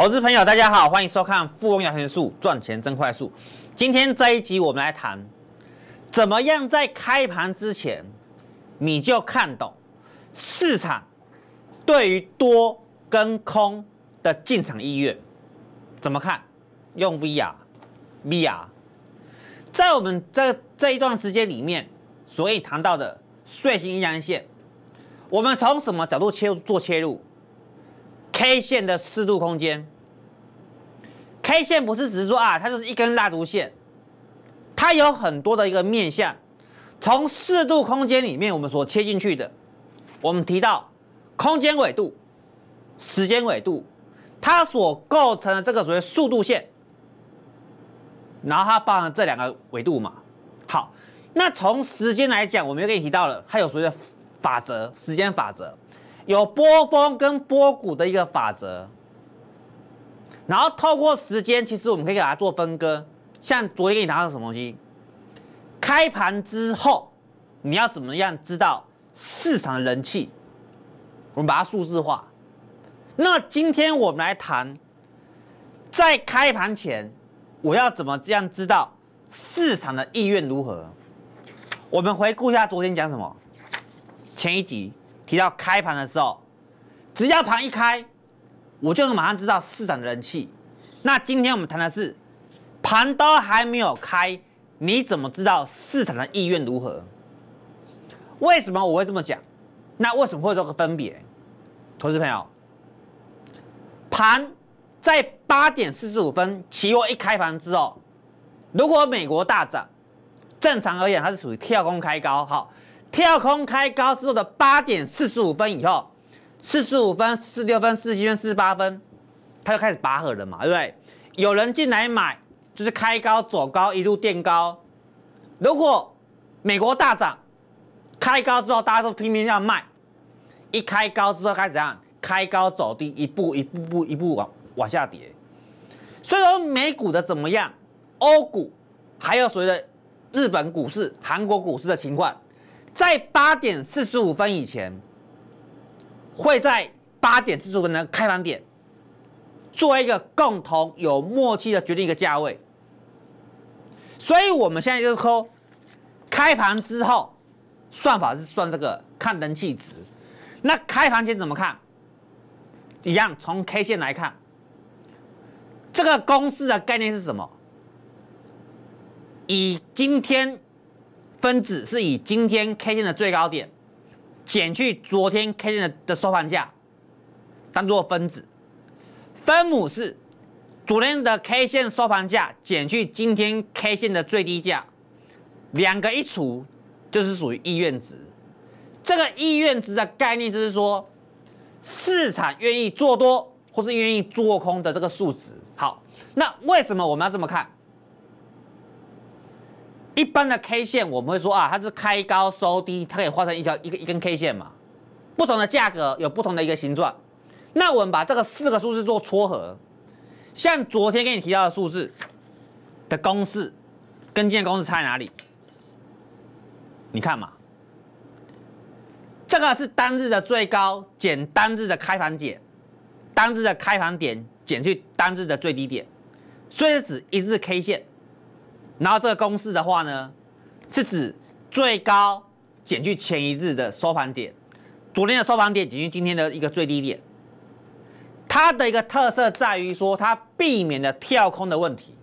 投资朋友，大家好，欢迎收看《富翁摇钱树，赚钱真快速》。今天这一集，我们来谈怎么样在开盘之前你就看懂市场对于多跟空的进场意愿怎么看？用 VR，VR。在我们这这一段时间里面，所以谈到的碎星阴阳线，我们从什么角度切入做切入？K 线的四度空间，K 线不是只是说啊，它就是一根蜡烛线，它有很多的一个面向。从四度空间里面，我们所切进去的，我们提到空间纬度、时间纬度，它所构成的这个所谓速度线，然后它包含这两个维度嘛。好，那从时间来讲，我们又跟你提到了它有所谓的法则，时间法则。有波峰跟波谷的一个法则，然后透过时间，其实我们可以给它做分割。像昨天给你拿到什么东西？开盘之后，你要怎么样知道市场的人气？我们把它数字化。那今天我们来谈，在开盘前，我要怎么这样知道市场的意愿如何？我们回顾一下昨天讲什么？前一集。提到开盘的时候，只要盘一开，我就能马上知道市场的人气。那今天我们谈的是，盘都还没有开，你怎么知道市场的意愿如何？为什么我会这么讲？那为什么会做个分别，投资朋友？盘在八点四十五分期货一开盘之后，如果美国大涨，正常而言它是属于跳空开高，好。跳空开高之后的八点四十五分以后，四十五分、四十六分、四十七分、四十八分，它就开始拔河了嘛，对不对？有人进来买，就是开高走高，一路垫高。如果美国大涨，开高之后大家都拼命要卖，一开高之后开始怎样？开高走低，一步一步步，一步往往下跌。所以说，美股的怎么样？欧股还有所谓的日本股市、韩国股市的情况。在八点四十五分以前，会在八点四十五分的开盘点做一个共同有默契的决定一个价位，所以我们现在就是说，开盘之后算法是算这个看人气值，那开盘前怎么看？一样从 K 线来看，这个公式的概念是什么？以今天。分子是以今天 K 线的最高点减去昨天 K 线的的收盘价当做分子，分母是昨天的 K 线收盘价减去今天 K 线的最低价，两个一除就是属于意愿值。这个意愿值的概念就是说市场愿意做多或是愿意做空的这个数值。好，那为什么我们要这么看？一般的 K 线，我们会说啊，它是开高收低，它可以画成一条一个一根 K 线嘛。不同的价格有不同的一个形状。那我们把这个四个数字做撮合，像昨天给你提到的数字的公式，跟今天公式差在哪里？你看嘛，这个是单日的最高减单日的开盘点，单日的开盘点减去单日的最低点，所以是指一日 K 线。然后这个公式的话呢，是指最高减去前一日的收盘点，昨天的收盘点减去今天的一个最低点。它的一个特色在于说，它避免了跳空的问题。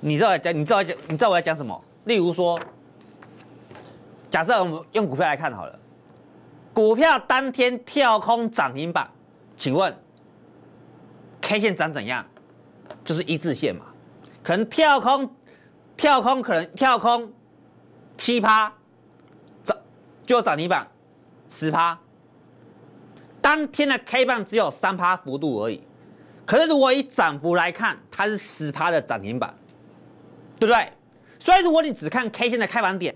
你知道讲，你知道讲，你知道我要讲什么？例如说，假设我们用股票来看好了，股票当天跳空涨停板，请问 K 线涨怎样？就是一字线嘛。可能跳空，跳空可能跳空七趴涨，就涨停板十趴。当天的 K 棒只有三趴幅度而已，可是如果以涨幅来看，它是十趴的涨停板，对不对？所以如果你只看 K 线的开盘点，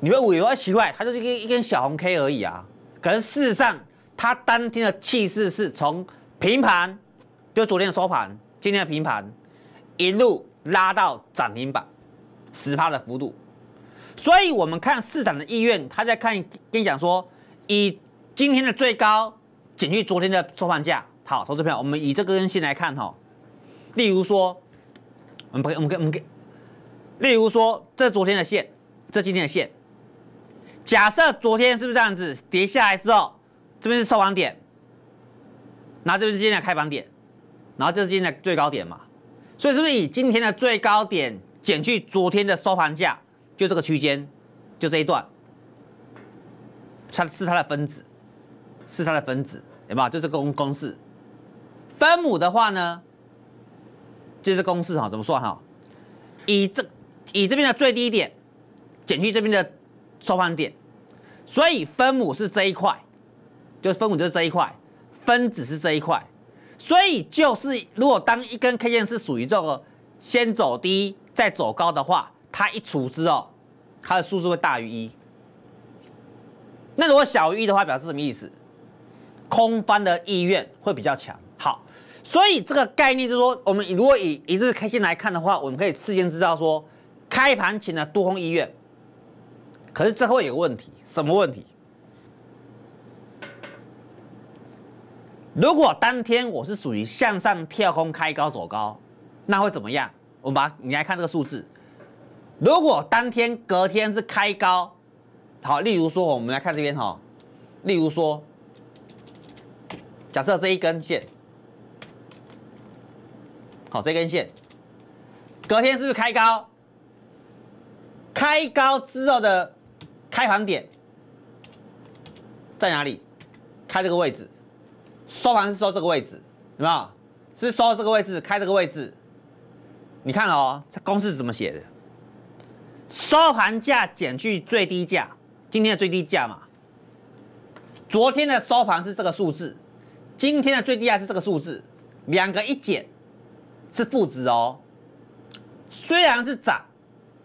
你会为奇怪，它就是一根一根小红 K 而已啊。可是事实上，它当天的气势是从平盘，就昨天收盘。今天的平盘一路拉到涨停板，十趴的幅度，所以我们看市场的意愿，他在看，跟你讲说，以今天的最高减去昨天的收盘价，好，投资朋友，我们以这根线来看哈，例如说，我们不，我们给，我们给，例如说，这昨天的线，这今天的线，假设昨天是不是这样子跌下来之后，这边是收盘点，那这边是今天的开盘点。然后这是今天的最高点嘛，所以是不是以今天的最高点减去昨天的收盘价，就这个区间，就这一段，它是它的分子，是它的分子，对吧？就是公公式，分母的话呢，就是公式哈，怎么算哈？以这以这边的最低点减去这边的收盘点，所以分母是这一块，就是分母就是这一块，分子是这一块。所以就是，如果当一根 K 线是属于这个先走低再走高的话，它一除之后，它的数字会大于一。那如果小于一的话，表示什么意思？空翻的意愿会比较强。好，所以这个概念就是说，我们如果以一日 K 线来看的话，我们可以事先知道说，开盘前的多空意愿。可是这会有个问题，什么问题？如果当天我是属于向上跳空开高走高，那会怎么样？我们把你来看这个数字。如果当天隔天是开高，好，例如说我们来看这边哈，例如说，假设这一根线，好，这根线隔天是不是开高？开高之后的开盘点在哪里？开这个位置。收盘是收这个位置，有没有？是收这个位置，开这个位置。你看哦，这公式怎么写的？收盘价减去最低价，今天的最低价嘛。昨天的收盘是这个数字，今天的最低价是这个数字，两个一减是负值哦。虽然是涨，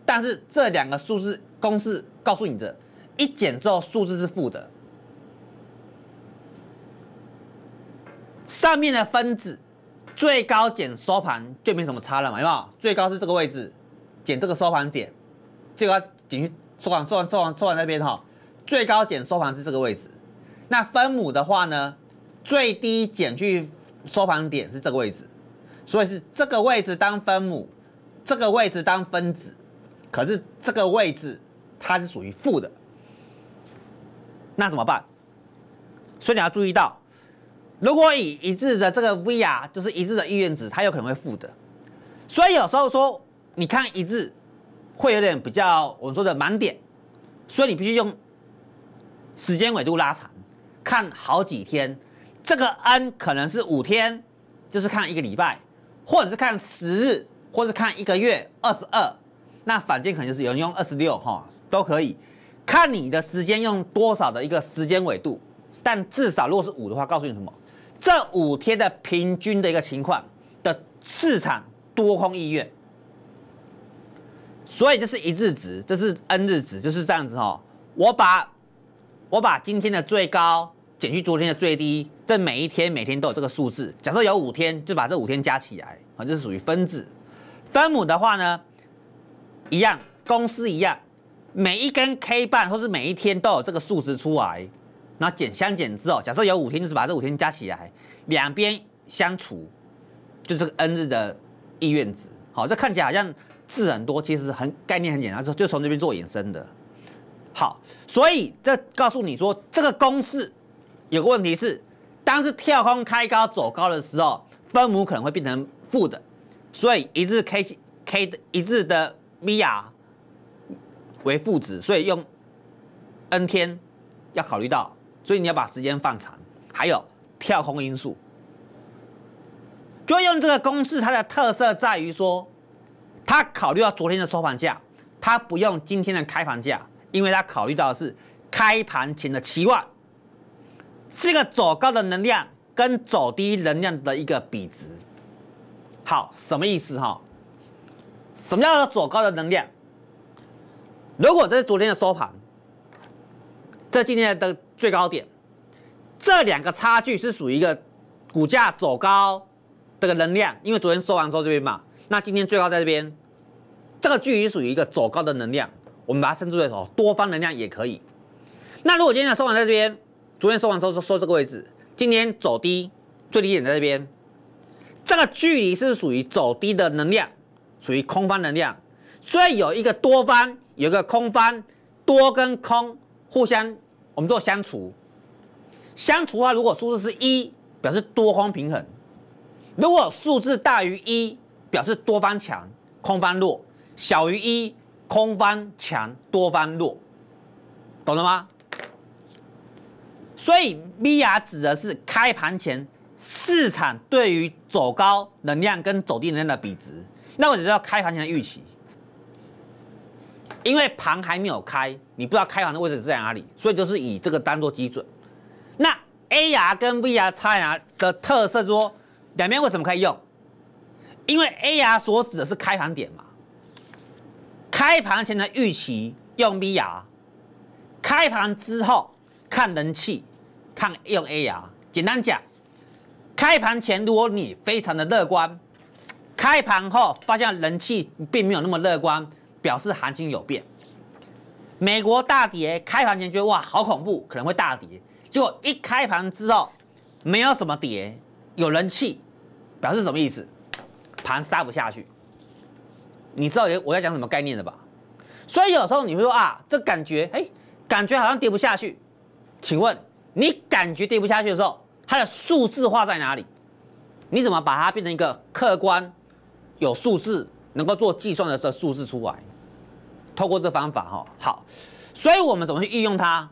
但是这两个数字公式告诉你的，一减之后数字是负的。上面的分子最高减收盘就没什么差了嘛，有没有？最高是这个位置，减这个收盘点，最高减去收盘、收盘、收盘、收盘那边哈，最高减收盘是这个位置。那分母的话呢，最低减去收盘点是这个位置，所以是这个位置当分母，这个位置当分子，可是这个位置它是属于负的，那怎么办？所以你要注意到。如果以一致的这个 V R，就是一致的意愿值，它有可能会负的，所以有时候说你看一致会有点比较我们说的盲点，所以你必须用时间维度拉长，看好几天，这个 N 可能是五天，就是看一个礼拜，或者是看十日，或是看一个月二十二，那反间可能就是有人用二十六哈都可以，看你的时间用多少的一个时间维度，但至少如果是五的话，告诉你什么？这五天的平均的一个情况的市场多空意愿，所以这是一日值，这是 N 日值，就是这样子哦。我把我把今天的最高减去昨天的最低，这每一天每天都有这个数字。假设有五天，就把这五天加起来啊，这是属于分子。分母的话呢，一样，公司一样，每一根 K 棒或是每一天都有这个数值出来。那减相减之后，假设有五天，就是把这五天加起来，两边相除，就是个 n 日的意愿值。好，这看起来好像字很多，其实很概念很简单，就就从这边做衍生的。好，所以这告诉你说，这个公式有个问题是，当是跳空开高走高的时候，分母可能会变成负的，所以一致 k k 的一致的 v 啊为负值，所以用 n 天要考虑到。所以你要把时间放长，还有跳空因素。就用这个公式，它的特色在于说，它考虑到昨天的收盘价，它不用今天的开盘价，因为它考虑到的是开盘前的期望，是一个走高的能量跟走低能量的一个比值。好，什么意思哈？什么叫做走高的能量？如果这是昨天的收盘，在今天的。最高点，这两个差距是属于一个股价走高这个能量，因为昨天收完之后这边嘛，那今天最高在这边，这个距离属于一个走高的能量，我们把它称之为哦多方能量也可以。那如果今天收完在这边，昨天收完之后收这个位置，今天走低，最低点在这边，这个距离是属于走低的能量，属于空方能量，所以有一个多方，有一个空方，多跟空互相。我们做相除，相除的话，如果数字是一，表示多方平衡；如果数字大于一，表示多方强，空方弱；小于一，空方强，多方弱，懂了吗？所以 V R 指的是开盘前市场对于走高能量跟走低能量的比值，那我只知道开盘前的预期。因为盘还没有开，你不知道开盘的位置是在哪里，所以就是以这个当做基准。那 A r 跟 V r 差牙的特色说，两边为什么可以用？因为 A r 所指的是开盘点嘛，开盘前的预期用 V r 开盘之后看人气，看用 A r 简单讲，开盘前如果你非常的乐观，开盘后发现人气并没有那么乐观。表示行情有变，美国大跌，开盘前觉得哇好恐怖，可能会大跌，结果一开盘之后没有什么跌，有人气，表示什么意思？盘杀不下去，你知道我我在讲什么概念的吧？所以有时候你会说啊，这感觉哎，感觉好像跌不下去，请问你感觉跌不下去的时候，它的数字化在哪里？你怎么把它变成一个客观有数字能够做计算的这数字出来？透过这方法哈，好，所以我们怎么去运用它？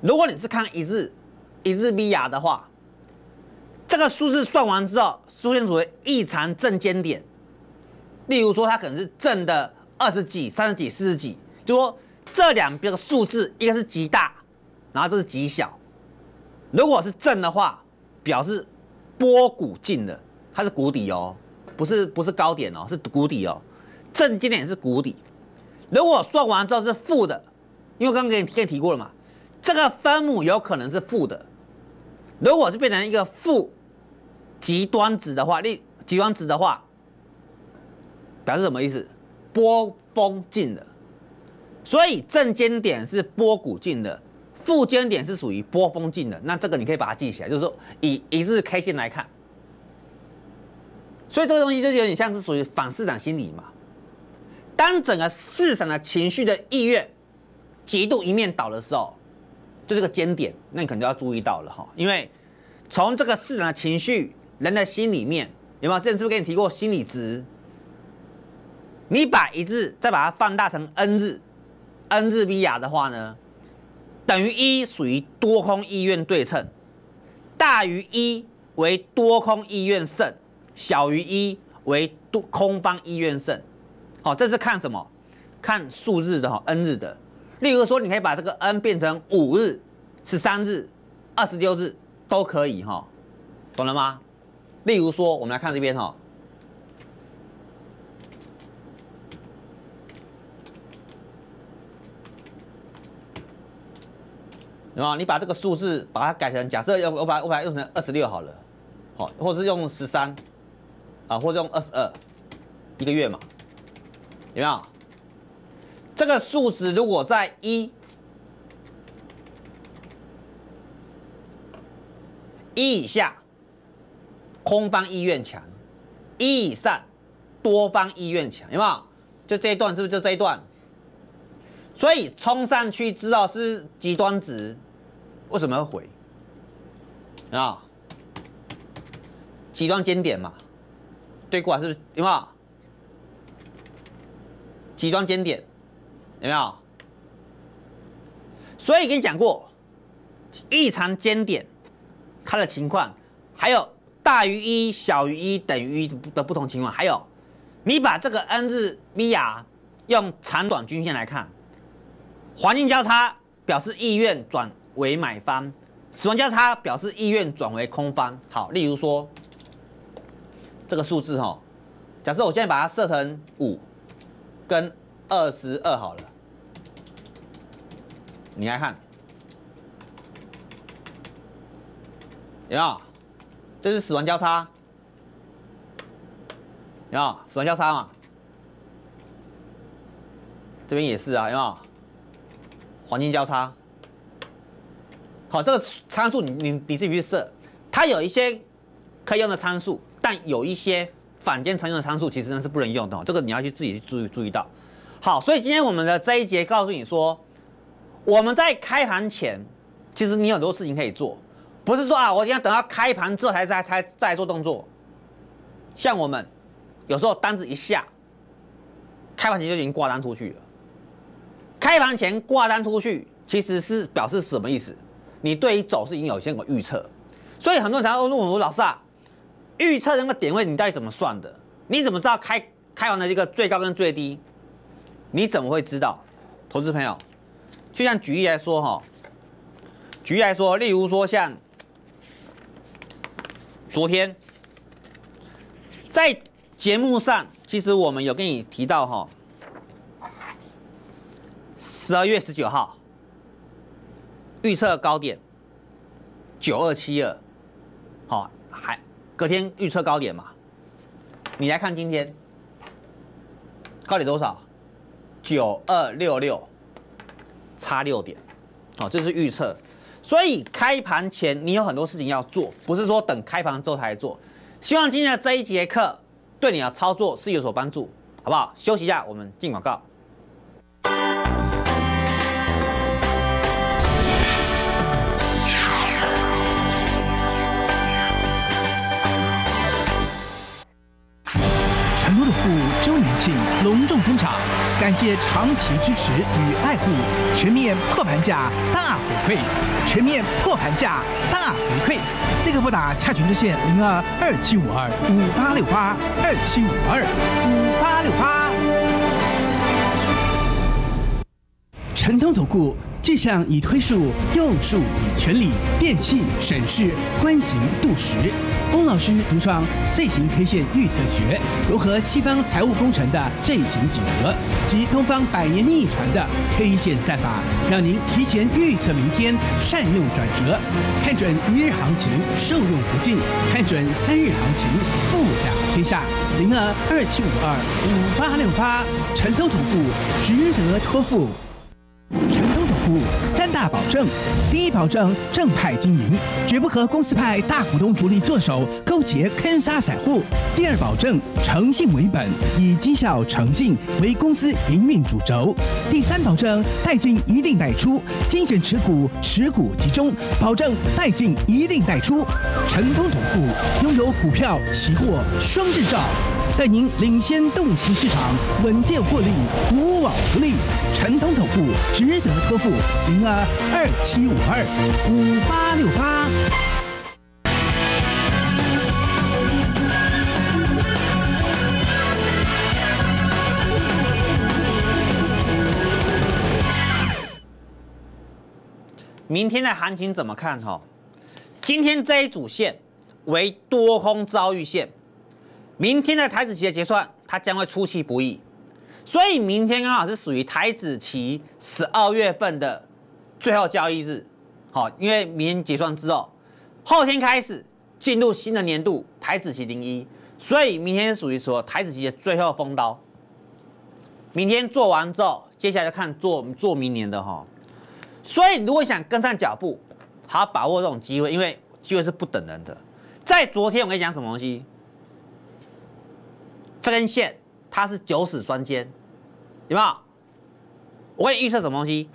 如果你是看一日、一日 VR 的话，这个数字算完之后，出现所谓异常正尖点，例如说它可能是正的二十几、三十几、四十几，就说这两边的数字一个是极大，然后这是极小。如果是正的话，表示波谷进了，它是谷底哦，不是不是高点哦，是谷底哦。正尖点也是谷底，如果算完之后是负的，因为刚刚给你提提过了嘛，这个分母有可能是负的，如果是变成一个负极端值的话，立极端值的话，表示什么意思？波峰进的，所以正尖点是波谷进的，负尖点是属于波峰进的，那这个你可以把它记起来，就是说以一日 K 线来看，所以这个东西就有点像是属于反市场心理嘛。当整个市场的情绪的意愿极度一面倒的时候，这是个尖点，那你肯定要注意到了哈。因为从这个市场的情绪，人的心里面有没有？之前是不是给你提过心理值？你把一字再把它放大成 n 字 n 字比价的话呢，等于一属于多空意愿对称，大于一为多空意愿胜，小于一为多空方意愿胜。哦，这是看什么？看数日的哈，n 日的。例如说，你可以把这个 n 变成五日、十三日、二十六日都可以哈，懂了吗？例如说，我们来看这边哈，啊，你把这个数字把它改成，假设要我把我把它用成二十六好了，好，或是用十三啊，或者用二十二，一个月嘛。有没有？这个数值如果在一一以下，空方意愿强；一以上，多方意愿强。有没有？就这一段，是不是就这一段？所以冲上去知道是极端值，为什么要回？啊，极端尖点嘛，对过来是不是？有没有？极端尖点有没有？所以跟你讲过，异常尖点它的情况，还有大于一、小于一、等于一的不同情况，还有你把这个 N 日 V R 用长短均线来看，黄金交叉表示意愿转为买方，死亡交叉表示意愿转为空方。好，例如说这个数字哈，假设我现在把它设成五。跟二十二好了，你来看，有没有？这是死亡交叉，有死亡交叉嘛？这边也是啊，有没有？黄金交叉，好，这个参数你你自己去设。它有一些可以用的参数，但有一些。坊间常用的参数其实呢是不能用的，这个你要去自己去注意注意到。好，所以今天我们的这一节告诉你说，我们在开盘前，其实你很多事情可以做，不是说啊，我一定要等到开盘这才才才再做动作。像我们有时候单子一下，开盘前就已经挂单出去了。开盘前挂单出去，其实是表示什么意思？你对于走势已经有一些个预测。所以很多人常常问我老师啊。预测那个点位，你到底怎么算的？你怎么知道开开完的这个最高跟最低？你怎么会知道？投资朋友，就像举例来说哈，举例来说，例如说像昨天在节目上，其实我们有跟你提到哈，十二月十九号预测高点九二七二，好。隔天预测高点嘛，你来看今天高点多少？九二六六，差六点，好，这是预测。所以开盘前你有很多事情要做，不是说等开盘之后才做。希望今天的这一节课对你的操作是有所帮助，好不好？休息一下，我们进广告。感谢长期支持与爱护，全面破盘价大回馈，全面破盘价大回馈，立刻拨打洽群热线零二二七五二五八六八二七五二五八六八。城通投顾，具象以推数，用数以全理，电器审视，观行度时。翁老师独创碎形 K 线预测学，融合西方财务工程的碎形几何及东方百年秘传的 K 线战法，让您提前预测明天，善用转折，看准一日行情，受用不尽；看准三日行情，富甲天下。零二二七五二五八六八，城通投顾值得托付。成东总部三大保证：第一保证正派经营，绝不和公司派大股东主力做手勾结坑杀散户；第二保证诚信为本，以绩效诚信为公司营运主轴；第三保证代进一定代出，精选持股，持股集中，保证代进一定代出。成东总部拥有股票、期货双证照。带您领先洞悉市场，稳健获利，无往不利。陈通投顾值得托付，零二二七五二五八六八。明天的行情怎么看？哈，今天这一主线为多空遭遇线。明天的台子期的结算，它将会出其不意，所以明天刚好是属于台子期十二月份的最后交易日，好，因为明天结算之后，后天开始进入新的年度台子期零一，所以明天属于说台子期的最后封刀。明天做完之后，接下来看做做明年的哈，所以如果想跟上脚步，好把握这种机会，因为机会是不等人的。在昨天我跟你讲什么东西？这根线它是九死双肩，有没有？我给你预测什么东西？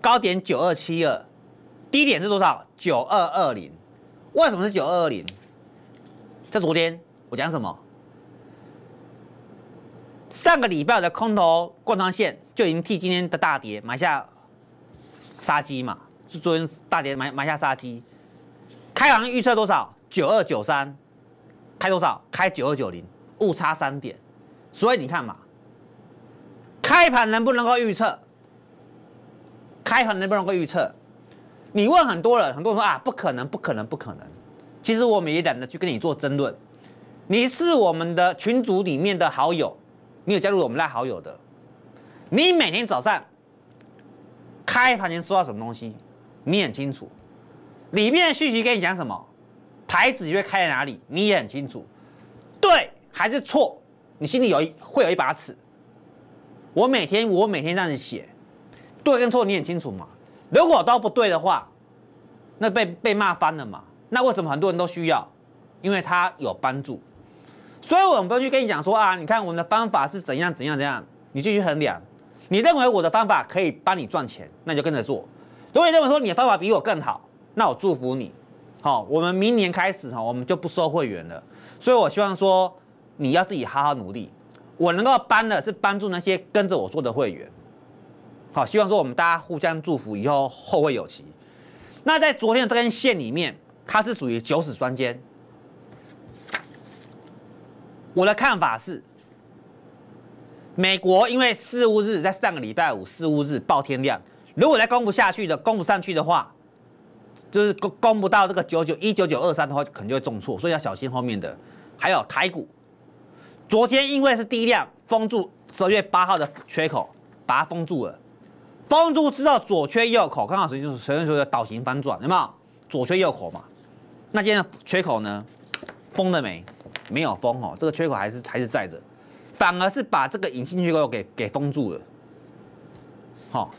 高点九二七二，低点是多少？九二二零。为什么是九二二零？在昨天我讲什么？上个礼拜的空头贯穿线就已经替今天的大跌埋下杀机嘛？就昨天大跌埋埋下杀机。开行预测多少？九二九三。开多少？开九二九零。误差三点，所以你看嘛，开盘能不能够预测？开盘能不能够预测？你问很多人，很多人说啊，不可能，不可能，不可能。其实我们也懒得去跟你做争论。你是我们的群组里面的好友，你有加入我们那好友的。你每天早上开盘前收到什么东西，你很清楚。里面的讯息跟你讲什么，台子会开在哪里，你也很清楚。对。还是错，你心里有一会有一把尺。我每天我每天这样子写，对跟错你很清楚嘛？如果都不对的话，那被被骂翻了嘛？那为什么很多人都需要？因为他有帮助。所以我们不去跟你讲说啊，你看我们的方法是怎样怎样怎样，你继续衡量。你认为我的方法可以帮你赚钱，那你就跟着做。如果你认为说你的方法比我更好，那我祝福你。好，我们明年开始哈，我们就不收会员了。所以我希望说。你要自己好好努力，我能够帮的是帮助那些跟着我做的会员。好，希望说我们大家互相祝福，以后后会有期。那在昨天这根线里面，它是属于九死双肩。我的看法是，美国因为四五日在上个礼拜五四五日爆天量，如果再攻不下去的攻不上去的话，就是攻攻不到这个九九一九九二三的话，肯定就会重挫，所以要小心后面的，还有台股。昨天因为是第一辆封住十二月八号的缺口，把它封住了。封住之后左缺右口，刚好谁就是谁说说的倒行翻转有没有？左缺右口嘛。那今天的缺口呢？封了没？没有封哦，这个缺口还是还是在着，反而是把这个隐性缺口给给封住了。好，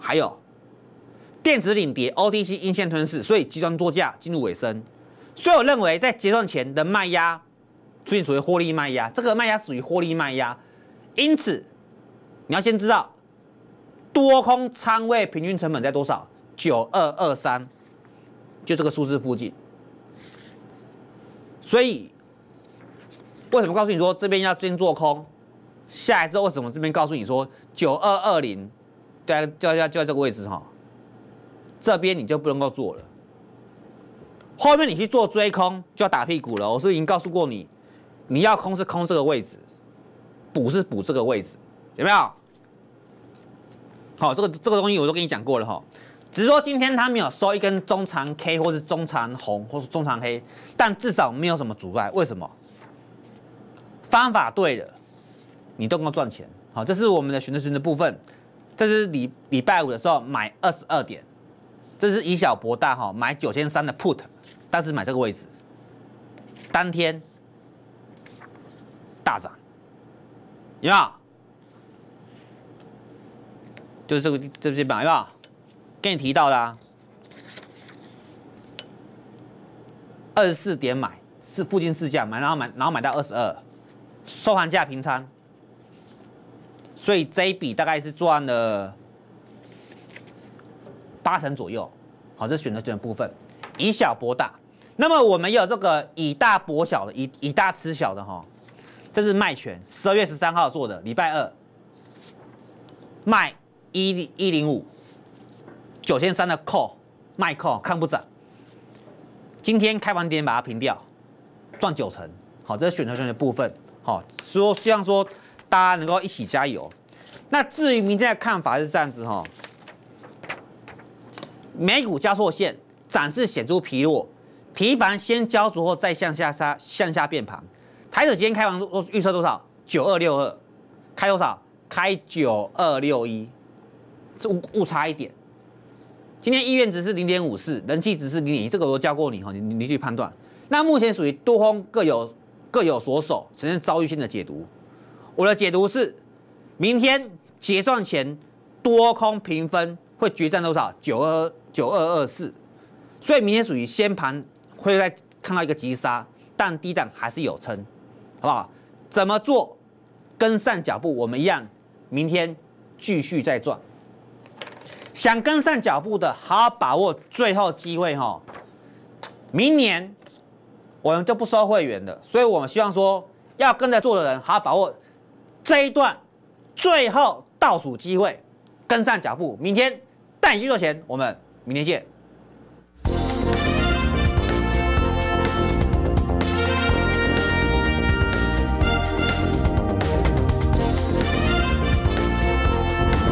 还有电子领碟 OTC 阴线吞噬，所以集算做价进入尾声。所以我认为在结算前的卖压。出现所谓获利卖压，这个卖压属于获利卖压，因此你要先知道多空仓位平均成本在多少，九二二三，就这个数字附近。所以为什么告诉你说这边要先做空？下一次为什么这边告诉你说九二二零？对，就要就在这个位置哈，这边你就不能够做了。后面你去做追空，就要打屁股了。我是已经告诉过你。你要空是空这个位置，补是补这个位置，有没有？好，这个这个东西我都跟你讲过了哈，只是说今天它没有收一根中长 K 或是中长红或是中长黑，但至少没有什么阻碍。为什么？方法对了，你都能够赚钱。好，这是我们的循择权的部分。这是礼礼拜五的时候买二十二点，这是以小博大哈，买九千三的 Put，但是买这个位置，当天。大涨有没有？就是这个，这去买有没有？跟你提到的啊，二十四点买，是附近市价买，然后买，然后买到二十二，收盘价平仓。所以这一笔大概是赚了八成左右。好，这选择权的部分，以小博大。那么我们有这个以大博小的，以以大吃小的，哈。这是卖权，十二月十三号做的，礼拜二卖一一零五九千三的 call 卖 call 看不涨，今天开盘点把它平掉，赚九成。好，这是选择权的部分。好，说希望说大家能够一起加油。那至于明天的看法是这样子哈，美股加错线展示显著疲弱，提防先交足后再向下杀向下变盘。台指今天开盘预预测多少？九二六二，开多少？开九二六一，这误误差一点。今天意愿值是零点五四，人气值是零点一，这个我都教过你哈，你你去判断。那目前属于多空各有各有所守，呈现遭遇性的解读。我的解读是，明天结算前多空平分会决战多少？九二九二二四，所以明天属于先盘会在看到一个急杀，但低档还是有撑。好不好？怎么做？跟上脚步，我们一样。明天继续再赚。想跟上脚步的，好好把握最后机会哈。明年我们就不收会员的，所以我们希望说要跟着做的人，好好把握这一段最后倒数机会，跟上脚步。明天带你去做钱，我们明天见。